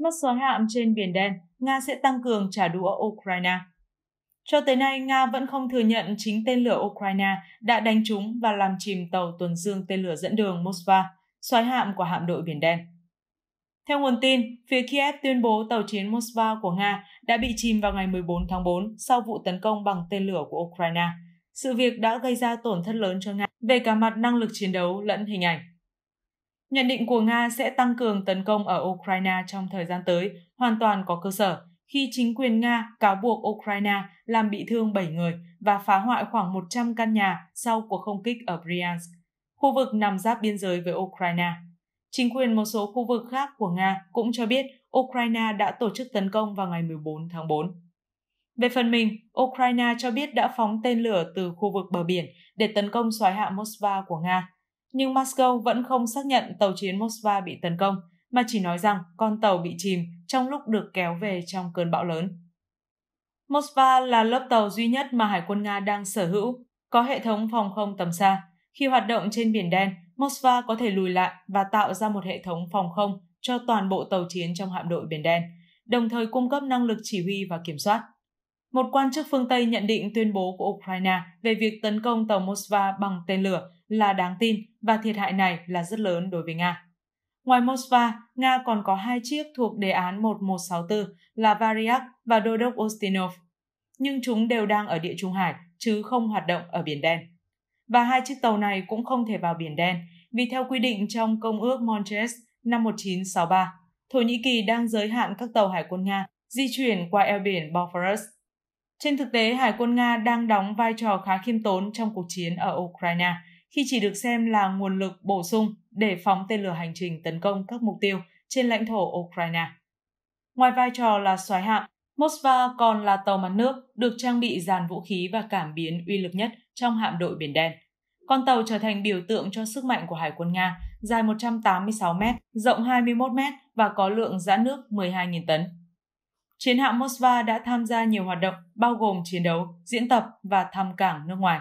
mất sói hạm trên Biển Đen, Nga sẽ tăng cường trả đũa Ukraine. Cho tới nay, Nga vẫn không thừa nhận chính tên lửa Ukraine đã đánh trúng và làm chìm tàu tuần dương tên lửa dẫn đường Moskva, xoáy hạm của hạm đội Biển Đen. Theo nguồn tin, phía Kiev tuyên bố tàu chiến Moskva của Nga đã bị chìm vào ngày 14 tháng 4 sau vụ tấn công bằng tên lửa của Ukraine. Sự việc đã gây ra tổn thất lớn cho Nga về cả mặt năng lực chiến đấu lẫn hình ảnh. Nhận định của Nga sẽ tăng cường tấn công ở Ukraine trong thời gian tới hoàn toàn có cơ sở khi chính quyền Nga cáo buộc Ukraine làm bị thương 7 người và phá hoại khoảng 100 căn nhà sau cuộc không kích ở Bryansk, khu vực nằm giáp biên giới với Ukraine. Chính quyền một số khu vực khác của Nga cũng cho biết Ukraine đã tổ chức tấn công vào ngày 14 tháng 4. Về phần mình, Ukraine cho biết đã phóng tên lửa từ khu vực bờ biển để tấn công xoáy hạ Moscow của Nga, nhưng Moscow vẫn không xác nhận tàu chiến Moskva bị tấn công, mà chỉ nói rằng con tàu bị chìm trong lúc được kéo về trong cơn bão lớn. Moskva là lớp tàu duy nhất mà Hải quân Nga đang sở hữu, có hệ thống phòng không tầm xa. Khi hoạt động trên Biển Đen, Moskva có thể lùi lại và tạo ra một hệ thống phòng không cho toàn bộ tàu chiến trong hạm đội Biển Đen, đồng thời cung cấp năng lực chỉ huy và kiểm soát. Một quan chức phương Tây nhận định tuyên bố của Ukraine về việc tấn công tàu Moskva bằng tên lửa là đáng tin và thiệt hại này là rất lớn đối với Nga. Ngoài Moskva, Nga còn có hai chiếc thuộc đề án 1164 là Variak và Đô đốc Ostinov, nhưng chúng đều đang ở địa Trung Hải chứ không hoạt động ở Biển Đen. Và hai chiếc tàu này cũng không thể vào Biển Đen vì theo quy định trong Công ước Montreux năm 1963, Thổ Nhĩ Kỳ đang giới hạn các tàu hải quân Nga di chuyển qua eo biển Bosphorus trên thực tế, Hải quân Nga đang đóng vai trò khá khiêm tốn trong cuộc chiến ở Ukraine, khi chỉ được xem là nguồn lực bổ sung để phóng tên lửa hành trình tấn công các mục tiêu trên lãnh thổ Ukraine. Ngoài vai trò là xoáy hạm, Moskva còn là tàu mặt nước được trang bị dàn vũ khí và cảm biến uy lực nhất trong hạm đội Biển Đen. Con tàu trở thành biểu tượng cho sức mạnh của Hải quân Nga, dài 186 m, rộng 21 m và có lượng giã nước 12.000 tấn chiến hạm Moskva đã tham gia nhiều hoạt động bao gồm chiến đấu, diễn tập và thăm cảng nước ngoài.